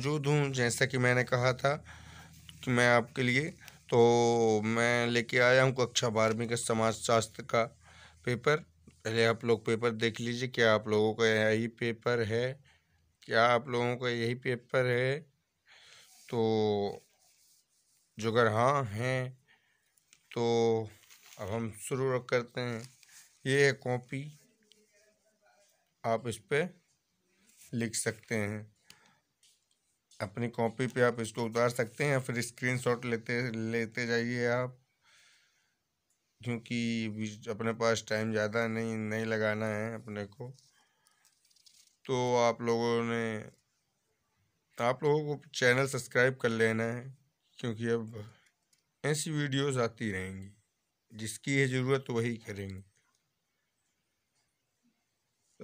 मौजूद हूँ जैसा कि मैंने कहा था कि मैं आपके लिए तो मैं लेके आया हूँ कक्षा बारहवीं का समाजशास्त्र का पेपर पहले आप लोग पेपर देख लीजिए क्या आप लोगों का यही पेपर है क्या आप लोगों का यही पेपर है तो जो अगर हाँ हैं तो अब हम शुरू करते हैं ये है कॉपी आप इस पर लिख सकते हैं अपनी कॉपी पे आप इसको उतार सकते हैं फिर स्क्रीनशॉट लेते लेते जाइए आप क्योंकि अपने पास टाइम ज़्यादा नहीं नहीं लगाना है अपने को तो आप लोगों ने आप लोगों को चैनल सब्सक्राइब कर लेना है क्योंकि अब ऐसी वीडियोस आती रहेंगी जिसकी है ज़रूरत वही करेंगे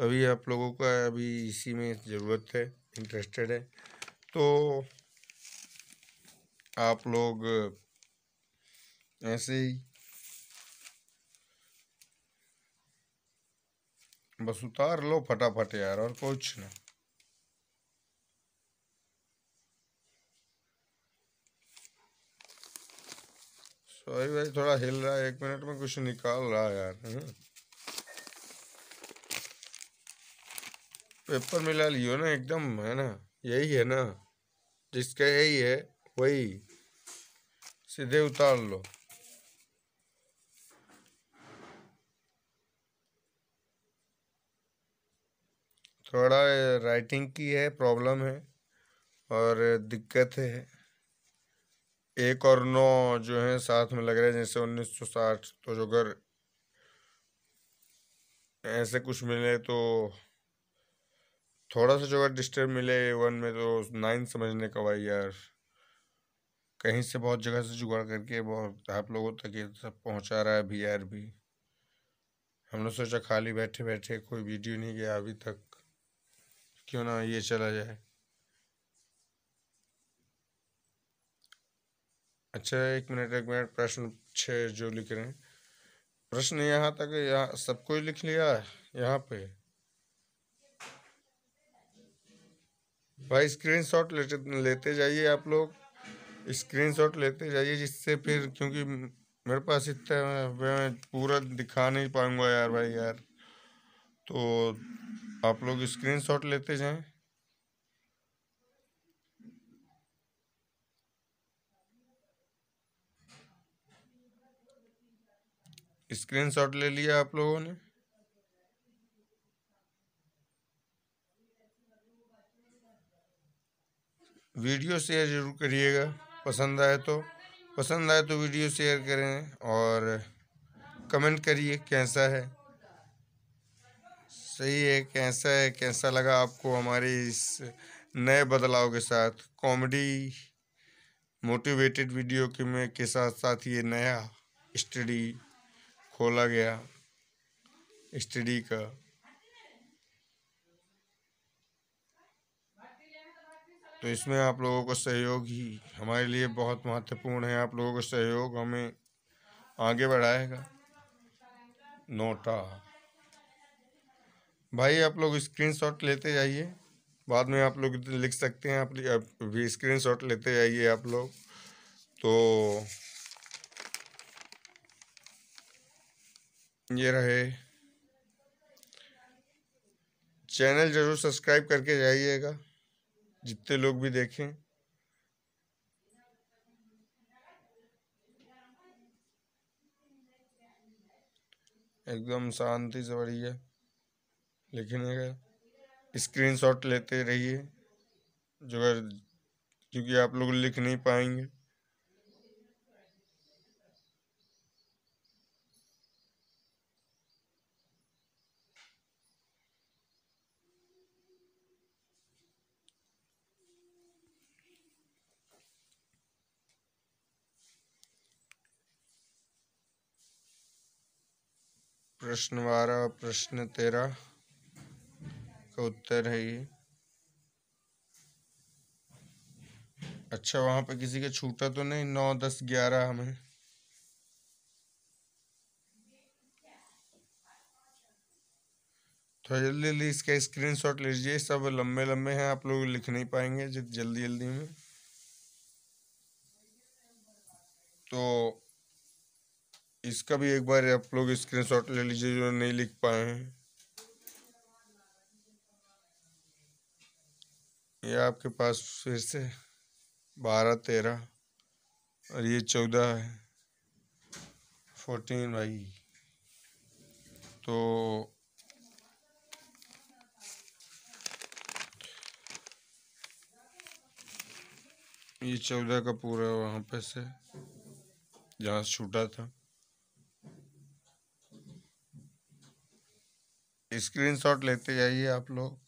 अभी आप लोगों का अभी इसी में ज़रूरत है इंटरेस्टेड है तो आप लोग ऐसे ही बस उतार लो फटाफट यार और कुछ नहीं सॉरी भाई थोड़ा हिल रहा है एक मिनट में कुछ निकाल रहा है यार हम्म। पेपर मिला लियो ना एकदम है ना यही है ना जिसके यही है वही सीधे उतार लो थोड़ा राइटिंग की है प्रॉब्लम है और दिक्कत है एक और नौ जो है साथ में लग रहे हैं जैसे उन्नीस सौ साठ तो जो अगर ऐसे कुछ मिले तो थोड़ा सा जो अगर डिस्टर्ब मिले वन में तो नाइन समझने का भाई यार कहीं से बहुत जगह से जुगाड़ करके बहुत आप लोगों तक ये सब पहुंचा रहा है भी यार भी हमने सोचा खाली बैठे बैठे कोई वीडियो नहीं गया अभी तक क्यों ना ये चला जाए अच्छा एक मिनट एक मिनट प्रश्न छः जो लिख रहे हैं प्रश्न यहाँ तक यहाँ सब कुछ लिख लिया यहाँ पे भाई स्क्रीनशॉट लेते लेते जाइए आप लोग स्क्रीनशॉट लेते जाइए जिससे फिर क्योंकि मेरे पास इतना मैं पूरा दिखा नहीं पाऊंगा यार भाई यार तो आप लोग स्क्रीनशॉट लेते जाएं स्क्रीनशॉट ले लिया आप लोगों ने वीडियो शेयर ज़रूर करिएगा पसंद आए तो पसंद आए तो वीडियो शेयर करें और कमेंट करिए कैसा है सही है कैसा है कैसा लगा आपको हमारे इस नए बदलाव के साथ कॉमेडी मोटिवेटेड वीडियो के में के साथ साथ ये नया स्टडी खोला गया स्टडी का तो इसमें आप लोगों का सहयोग ही हमारे लिए बहुत महत्वपूर्ण है आप लोगों का सहयोग हमें आगे बढ़ाएगा नोटा भाई आप लोग स्क्रीनशॉट लेते जाइए बाद में आप लोग लिख सकते हैं आप भी स्क्रीन लेते जाइए आप लोग तो ये रहे चैनल ज़रूर सब्सक्राइब करके जाइएगा जितने लोग भी देखें एकदम शांति से बढ़िया लिखने का शॉट लेते रहिए जो अगर क्योंकि आप लोग लिख नहीं पाएंगे प्रश्न बारह प्रश्न तेरह का उत्तर है ये अच्छा वहां पे किसी का छूटा तो नहीं नौ दस ग्यारह हमें तो जल्दी जल्दी इसका स्क्रीन शॉट लीजिए सब लंबे लंबे हैं आप लोग लिख नहीं पाएंगे जल्दी जल्दी में तो इसका भी एक बार आप लोग स्क्रीनशॉट ले लीजिए जो नहीं लिख पाए हैं ये आपके पास फिर से बारह तेरह और ये चौदह है फोर्टीन भाई तो ये चौदह का पूरा वहाँ पे से जहाँ छूटा था स्क्रीनशॉट लेते जाइए आप लोग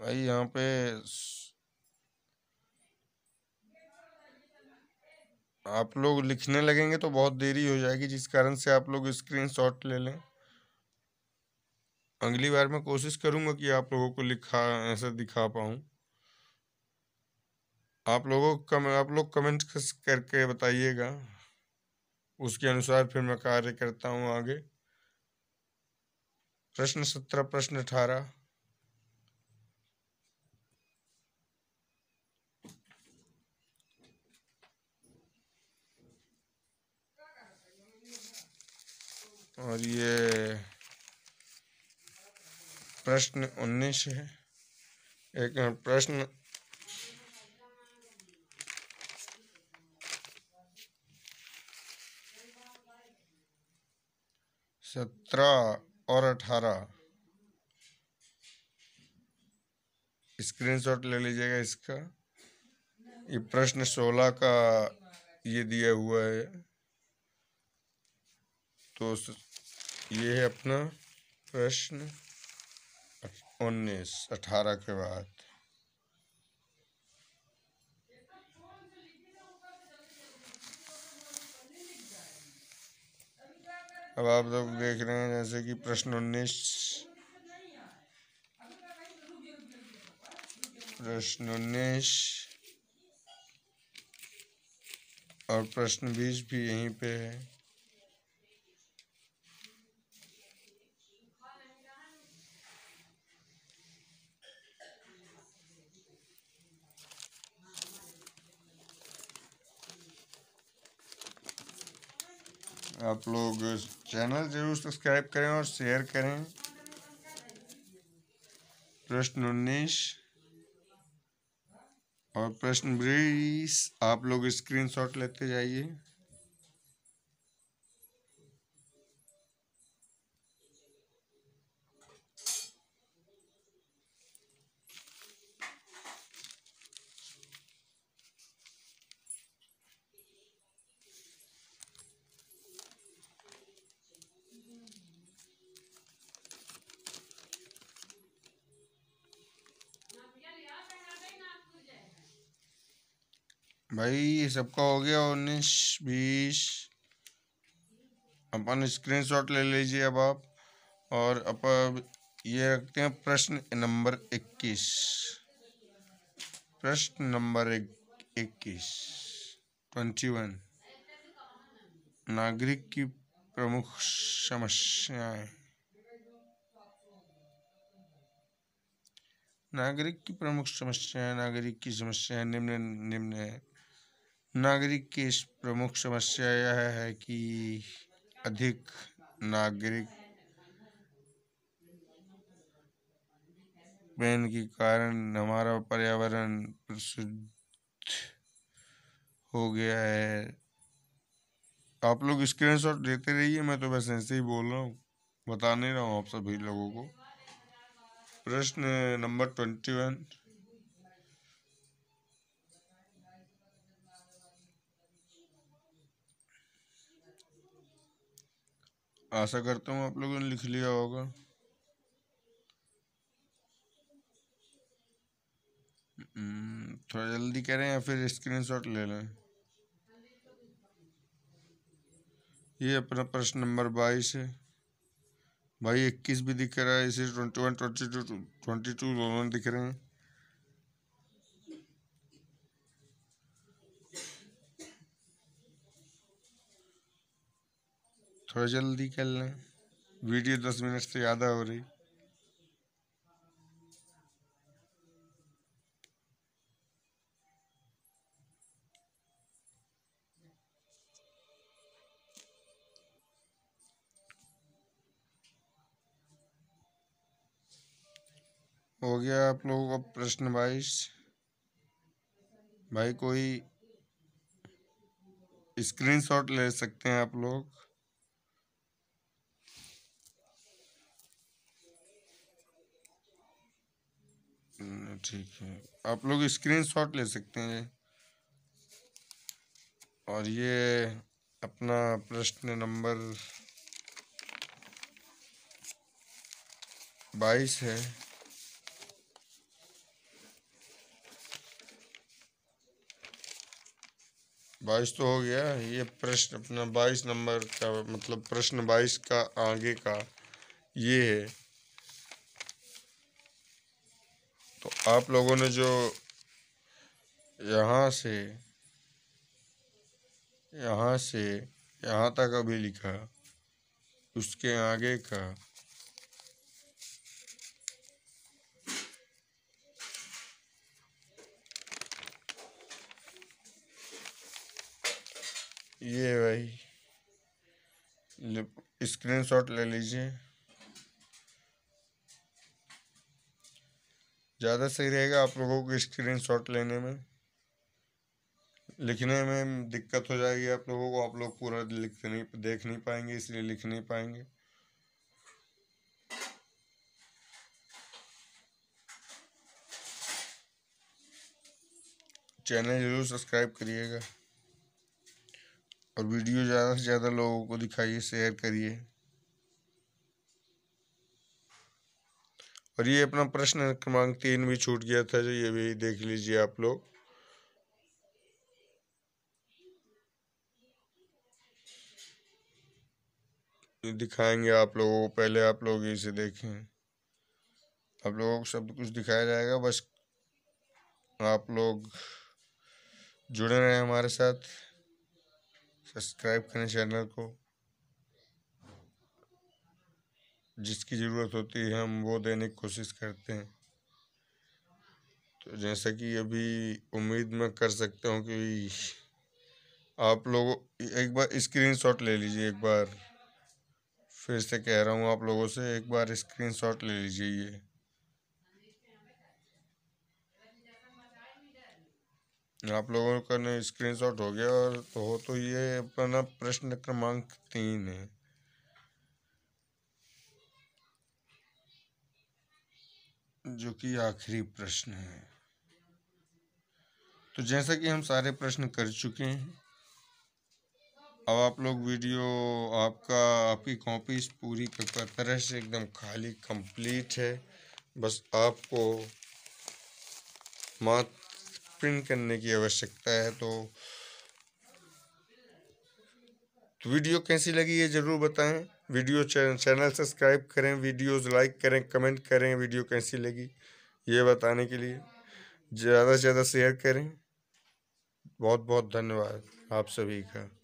भाई यहाँ पे आप लोग लिखने लगेंगे तो बहुत देरी हो जाएगी जिस कारण से आप लोग स्क्रीनशॉट ले लें अगली बार मैं कोशिश करूँगा कि आप लोगों को लिखा ऐसे दिखा पाऊँ आप लोगों कम आप लोग कमेंट करके बताइएगा उसके अनुसार फिर मैं कार्य करता हूँ आगे प्रश्न सत्रह प्रश्न अठारह और ये प्रश्न उन्नीस है एक प्रश्न सत्रह और अठारह स्क्रीनशॉट ले लीजिएगा इसका ये प्रश्न सोलह का ये दिया हुआ है तो ये है अपना प्रश्न उन्नीस अठारह के बाद अब आप लोग देख रहे हैं जैसे कि प्रश्न उन्नीस प्रश्न उन्नीस और प्रश्न बीस भी यहीं पे है आप लोग चैनल ज़रूर सब्सक्राइब करें और शेयर करें प्रश्न उन्नीस और प्रश्न बीस आप लोग स्क्रीनशॉट लेते जाइए भाई ये सबका हो गया उन्नीस बीस अपन स्क्रीनशॉट ले लीजिए अब आप और अब ये रखते हैं प्रश्न नंबर इक्कीस प्रश्न नंबर इक्कीस ट्वेंटी वन नागरिक की प्रमुख समस्याएं नागरिक की प्रमुख समस्याएं नागरिक की समस्याएं निम्न निम्न है नागरिक की इस प्रमुख समस्या यह है कि अधिक नागरिक बैन के कारण हमारा पर्यावरण प्रसिद्ध हो गया है आप लोग स्क्रीनशॉट देते रहिए मैं तो बस ऐसे ही बोल रहा हूँ बता नहीं रहा हूँ आप सभी लोगों को प्रश्न नंबर ट्वेंटी वन आशा करता हूँ आप लोगों ने लिख लिया होगा हम्म, थोड़ा जल्दी कह रहे हैं या फिर स्क्रीनशॉट ले लें ये अपना प्रश्न नंबर बाईस है भाई इक्कीस भी दिख रहा है इसे twenty one twenty two twenty two दोनों दिख रहे हैं थोड़ा जल्दी कर लें वीडियो दस मिनट से ज़्यादा हो रही हो गया आप लोगों का प्रश्न बाईस भाई कोई स्क्रीनशॉट ले सकते हैं आप लोग हम्म, ठीक है आप लोग स्क्रीनशॉट ले सकते हैं और ये अपना प्रश्न नंबर बाईस है बाईस तो हो गया ये प्रश्न अपना बाईस नंबर का मतलब प्रश्न बाईस का आगे का ये है आप लोगों ने जो यहाँ से यहाँ से यहाँ तक अभी लिखा उसके आगे का ये भाई स्क्रीनशॉट ले लीजिए ज़्यादा सही रहेगा आप लोगों को स्क्रीन शॉट लेने में लिखने में दिक्कत हो जाएगी आप लोगों को आप लोग पूरा लिख नहीं देख नहीं पाएंगे इसलिए लिख नहीं पाएंगे चैनल जरूर सब्सक्राइब करिएगा और वीडियो ज़्यादा से ज़्यादा लोगों को दिखाइए शेयर करिए और ये अपना प्रश्न क्रमांक तीन भी छूट गया था जो ये भी देख लीजिए आप लोग दिखाएंगे आप लोगों को पहले आप लोग इसे देखें आप लोगों को सब कुछ दिखाया जाएगा बस आप लोग जुड़े रहें हमारे साथ सब्सक्राइब करें चैनल को जिसकी ज़रूरत होती है हम वो देने की कोशिश करते हैं तो जैसा कि अभी उम्मीद मैं कर सकता हूँ कि आप लोग एक बार स्क्रीनशॉट ले लीजिए एक बार फिर से कह रहा हूँ आप लोगों से एक बार स्क्रीनशॉट ले लीजिए ये आप लोगों का स्क्रीनशॉट हो गया और तो हो तो ये अपना प्रश्न क्रमांक तीन है जो कि आखिरी प्रश्न है तो जैसा कि हम सारे प्रश्न कर चुके हैं अब आप लोग वीडियो आपका आपकी कॉपीज पूरी पेपर तरह से एकदम खाली कंप्लीट है बस आपको मात्र प्रिंट करने की आवश्यकता है तो तो वीडियो कैसी लगी ये ज़रूर बताएं वीडियो चैनल सब्सक्राइब करें वीडियोस लाइक करें कमेंट करें वीडियो कैसी लगी ये बताने के लिए ज़्यादा से ज़्यादा शेयर करें बहुत बहुत धन्यवाद आप सभी का